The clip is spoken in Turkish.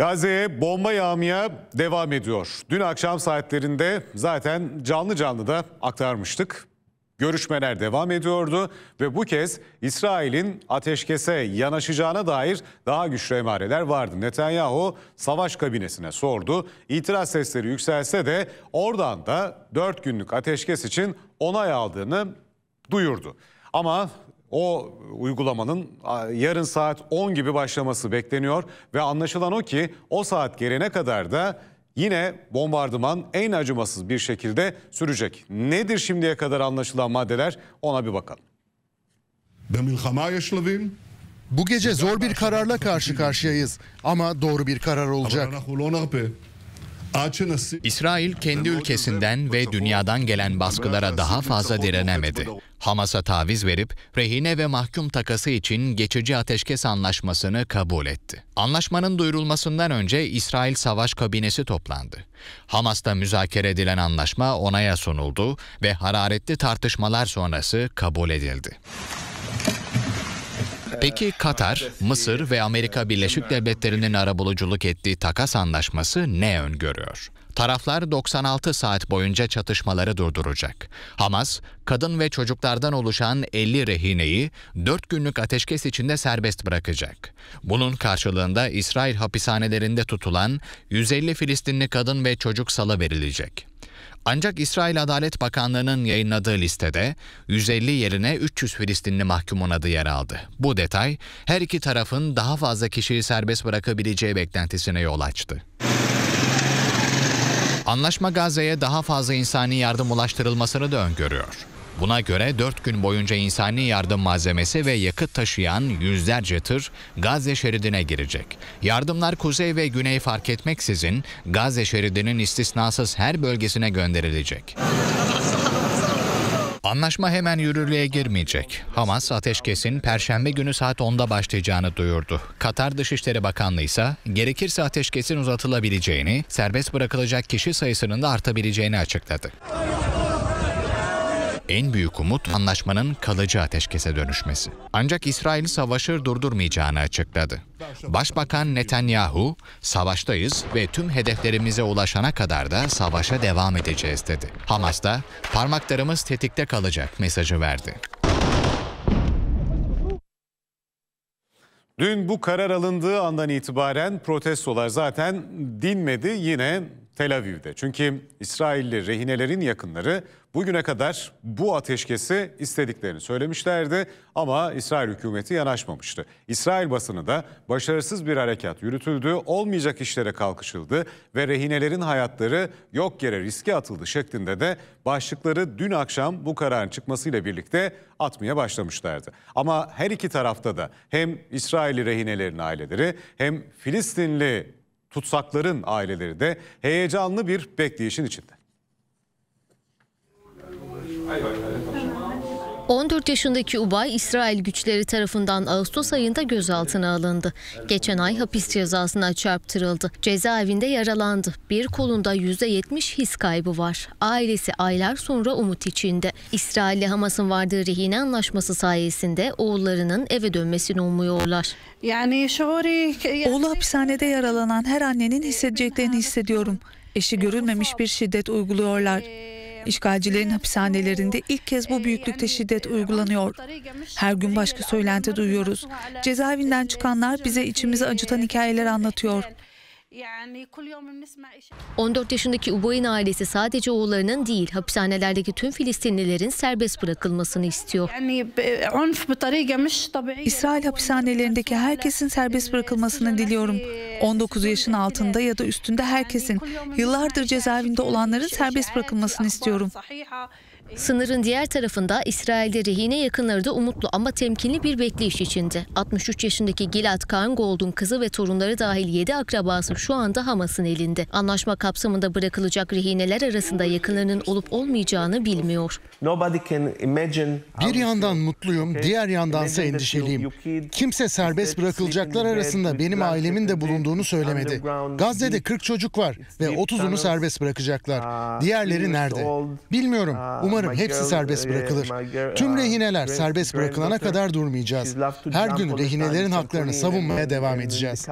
Gazze'ye bomba yağmaya devam ediyor. Dün akşam saatlerinde zaten canlı canlı da aktarmıştık. Görüşmeler devam ediyordu ve bu kez İsrail'in ateşkese yanaşacağına dair daha güçlü emareler vardı. Netanyahu savaş kabinesine sordu. İtiraz sesleri yükselse de oradan da 4 günlük ateşkes için onay aldığını duyurdu. Ama o uygulamanın yarın saat 10 gibi başlaması bekleniyor ve anlaşılan o ki o saat gelene kadar da yine bombardıman en acımasız bir şekilde sürecek. Nedir şimdiye kadar anlaşılan maddeler ona bir bakalım. Bu gece zor bir kararla karşı karşıyayız ama doğru bir karar olacak. İsrail kendi ülkesinden ve dünyadan gelen baskılara daha fazla direnemedi. Hamas'a taviz verip rehine ve mahkum takası için geçici ateşkes anlaşmasını kabul etti. Anlaşmanın duyurulmasından önce İsrail Savaş Kabinesi toplandı. Hamas'ta müzakere edilen anlaşma onaya sunuldu ve hararetli tartışmalar sonrası kabul edildi. Peki Katar, Mısır ve Amerika Birleşik Devletleri'nin arabuluculuk ettiği takas anlaşması ne öngörüyor? Taraflar 96 saat boyunca çatışmaları durduracak. Hamas, kadın ve çocuklardan oluşan 50 rehineyi 4 günlük ateşkes içinde serbest bırakacak. Bunun karşılığında İsrail hapishanelerinde tutulan 150 Filistinli kadın ve çocuk salı verilecek. Ancak İsrail Adalet Bakanlığı'nın yayınladığı listede 150 yerine 300 Filistinli mahkumun adı yer aldı. Bu detay her iki tarafın daha fazla kişiyi serbest bırakabileceği beklentisine yol açtı. Anlaşma Gazze'ye daha fazla insani yardım ulaştırılmasını da öngörüyor. Buna göre 4 gün boyunca insani yardım malzemesi ve yakıt taşıyan yüzlerce tır Gazze şeridine girecek. Yardımlar kuzey ve güney fark etmeksizin Gazze şeridinin istisnasız her bölgesine gönderilecek. Anlaşma hemen yürürlüğe girmeyecek. Hamas ateşkesin perşembe günü saat 10'da başlayacağını duyurdu. Katar Dışişleri Bakanlığı ise gerekirse ateşkesin uzatılabileceğini, serbest bırakılacak kişi sayısının da artabileceğini açıkladı en büyük umut anlaşmanın kalıcı ateşkese dönüşmesi. Ancak İsrail savaşı durdurmayacağını açıkladı. Başbakan Netanyahu, savaştayız ve tüm hedeflerimize ulaşana kadar da savaşa devam edeceğiz dedi. Hamas da parmaklarımız tetikte kalacak mesajı verdi. Dün bu karar alındığı andan itibaren protestolar zaten dinmedi. Yine Tel Aviv'de. Çünkü İsrailli rehinelerin yakınları bugüne kadar bu ateşkesi istediklerini söylemişlerdi ama İsrail hükümeti yanaşmamıştı. İsrail basını da başarısız bir harekat yürütüldü, olmayacak işlere kalkışıldı ve rehinelerin hayatları yok yere riske atıldı şeklinde de başlıkları dün akşam bu kararın çıkmasıyla birlikte atmaya başlamışlardı. Ama her iki tarafta da hem İsrailli rehinelerin aileleri hem Filistinli tutsakların aileleri de heyecanlı bir bekleyişin içinde. Hayır, hayır, hayır. 14 yaşındaki Ubay İsrail güçleri tarafından Ağustos ayında gözaltına alındı. Geçen ay hapis cezasına çarptırıldı. Cezaevinde yaralandı. Bir kolunda %70 his kaybı var. Ailesi aylar sonra umut içinde. İsrail ile Hamas'ın vardığı rehine anlaşması sayesinde oğullarının eve dönmesini umuyorlar. Yani Oğlu hapishanede yaralanan her annenin hissedeceklerini hissediyorum. Eşi görülmemiş bir şiddet uyguluyorlar. İşgalcilerin hapishanelerinde ilk kez bu büyüklükte şiddet uygulanıyor. Her gün başka söylenti duyuyoruz. Cezaevinden çıkanlar bize içimizi acıtan hikayeler anlatıyor. 14 yaşındaki Ubay'ın ailesi sadece oğullarının değil, hapishanelerdeki tüm Filistinlilerin serbest bırakılmasını istiyor. E, İsrail hapishanelerindeki herkesin serbest bırakılmasını diliyorum. 19 yaşın altında ya da üstünde herkesin, yıllardır cezaevinde olanların serbest bırakılmasını istiyorum. Sınırın diğer tarafında İsrail'de rehine yakınları da umutlu ama temkinli bir bekleyiş içinde. 63 yaşındaki Gilad Kaan Gold'un kızı ve torunları dahil 7 akrabası şu anda Hamas'ın elinde. Anlaşma kapsamında bırakılacak rehineler arasında yakınlarının olup olmayacağını bilmiyor. Bir yandan mutluyum, diğer yandansa endişeliyim. Kimse serbest bırakılacaklar arasında benim ailemin de bulunduğunu söylemedi. Gazze'de 40 çocuk var ve 30'unu serbest bırakacaklar. Ah, Diğerleri nerede? Bilmiyorum. Ah. Umarım Umarım hepsi serbest bırakılır. Tüm uh, rehineler serbest bırakılana kadar durmayacağız. Her gün rehinelerin haklarını savunmaya devam edeceğiz.